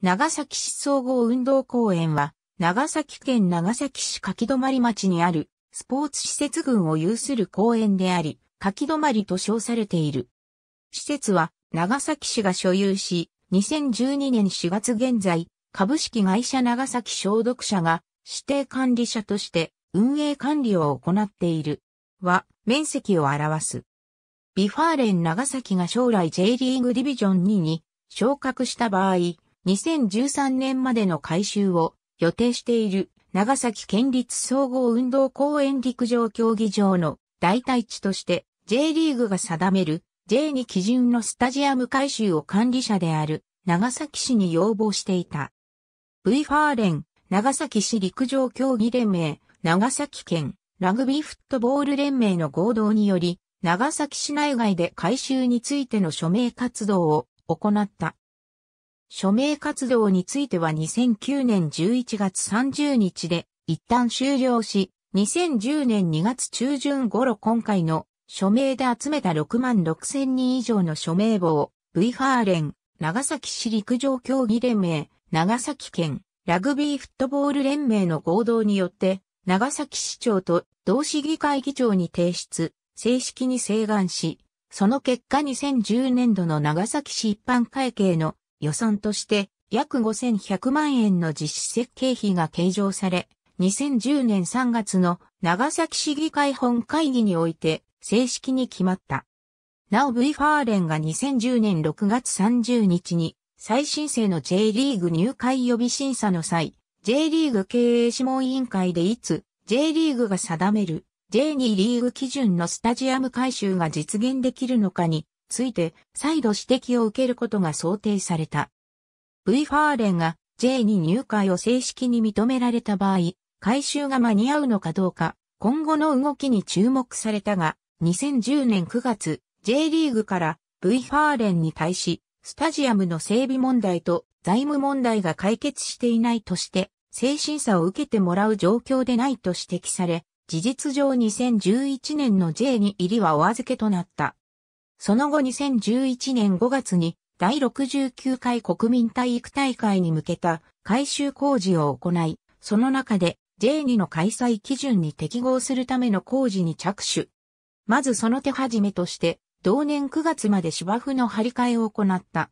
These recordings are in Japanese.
長崎市総合運動公園は、長崎県長崎市柿泊町にある、スポーツ施設群を有する公園であり、柿泊と称されている。施設は、長崎市が所有し、2012年4月現在、株式会社長崎消毒者が指定管理者として運営管理を行っている。は、面積を表す。ビファーレン長崎が将来 J リーグディビジョン2に昇格した場合、2013年までの改修を予定している長崎県立総合運動公園陸上競技場の代替地として J リーグが定める J2 基準のスタジアム改修を管理者である長崎市に要望していた。V ファーレン、長崎市陸上競技連盟、長崎県ラグビーフットボール連盟の合同により、長崎市内外で改修についての署名活動を行った。署名活動については2009年11月30日で一旦終了し、2010年2月中旬頃今回の署名で集めた6万6千人以上の署名簿を V ハーレン、長崎市陸上競技連盟、長崎県ラグビーフットボール連盟の合同によって長崎市長と同市議会議長に提出、正式に請願し、その結果2010年度の長崎市一般会計の予算として約5100万円の実施設計費が計上され、2010年3月の長崎市議会本会議において正式に決まった。なお V ファーレンが2010年6月30日に再申請の J リーグ入会予備審査の際、J リーグ経営諮問委員会でいつ J リーグが定める J2 リーグ基準のスタジアム改修が実現できるのかについて再度指摘を受けることが想定された。V ファーレンが J に入会を正式に認められた場合、回収が間に合うのかどうか、今後の動きに注目されたが、2010年9月、J リーグから V ファーレンに対し、スタジアムの整備問題と財務問題が解決していないとして、精神差を受けてもらう状況でないと指摘され、事実上2011年の J に入りはお預けとなった。その後2011年5月に第69回国民体育大会に向けた改修工事を行い、その中で J2 の開催基準に適合するための工事に着手。まずその手始めとして、同年9月まで芝生の張り替えを行った。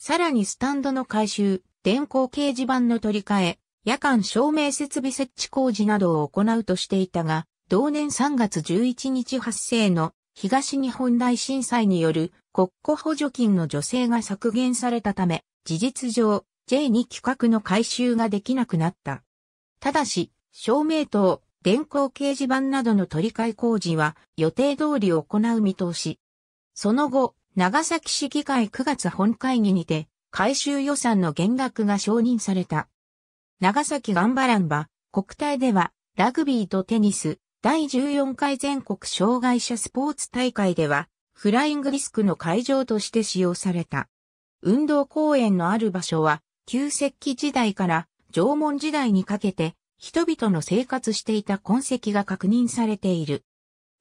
さらにスタンドの改修、電光掲示板の取り替え、夜間照明設備設置工事などを行うとしていたが、同年3月11日発生の東日本大震災による国庫補助金の助成が削減されたため、事実上 J2 規格の回収ができなくなった。ただし、照明灯、電光掲示板などの取り替え工事は予定通り行う見通し。その後、長崎市議会9月本会議にて、回収予算の減額が承認された。長崎ガンバランは、国体では、ラグビーとテニス、第14回全国障害者スポーツ大会では、フライングリスクの会場として使用された。運動公園のある場所は、旧石器時代から縄文時代にかけて、人々の生活していた痕跡が確認されている。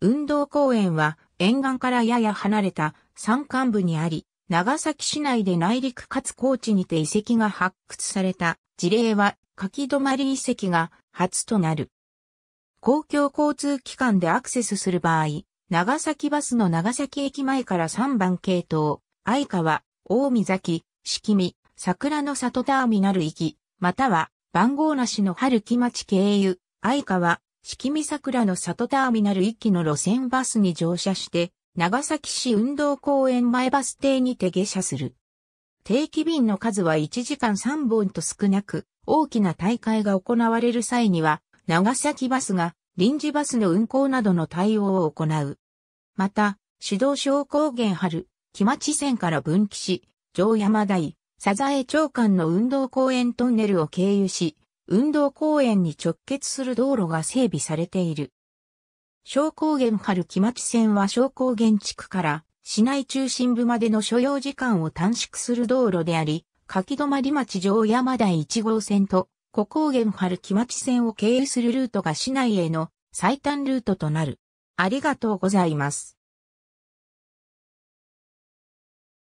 運動公園は沿岸からやや離れた山間部にあり、長崎市内で内陸かつ高地にて遺跡が発掘された事例は柿き止まり遺跡が初となる。公共交通機関でアクセスする場合、長崎バスの長崎駅前から3番系統、愛川、大見崎、四季見、桜の里ターミナル行き、または番号なしの春木町経由、愛川、四季見桜の里ターミナル行きの路線バスに乗車して、長崎市運動公園前バス停にて下車する。定期便の数は1時間3本と少なく、大きな大会が行われる際には、長崎バスが臨時バスの運行などの対応を行う。また、指導小高原春、木町線から分岐し、城山台、サザエ町間の運動公園トンネルを経由し、運動公園に直結する道路が整備されている。小高原春木町線は小高原地区から市内中心部までの所要時間を短縮する道路であり、柿泊町城山台1号線と古高原春木町線を経由するルートが市内への最短ルートとなる。ありがとうございます。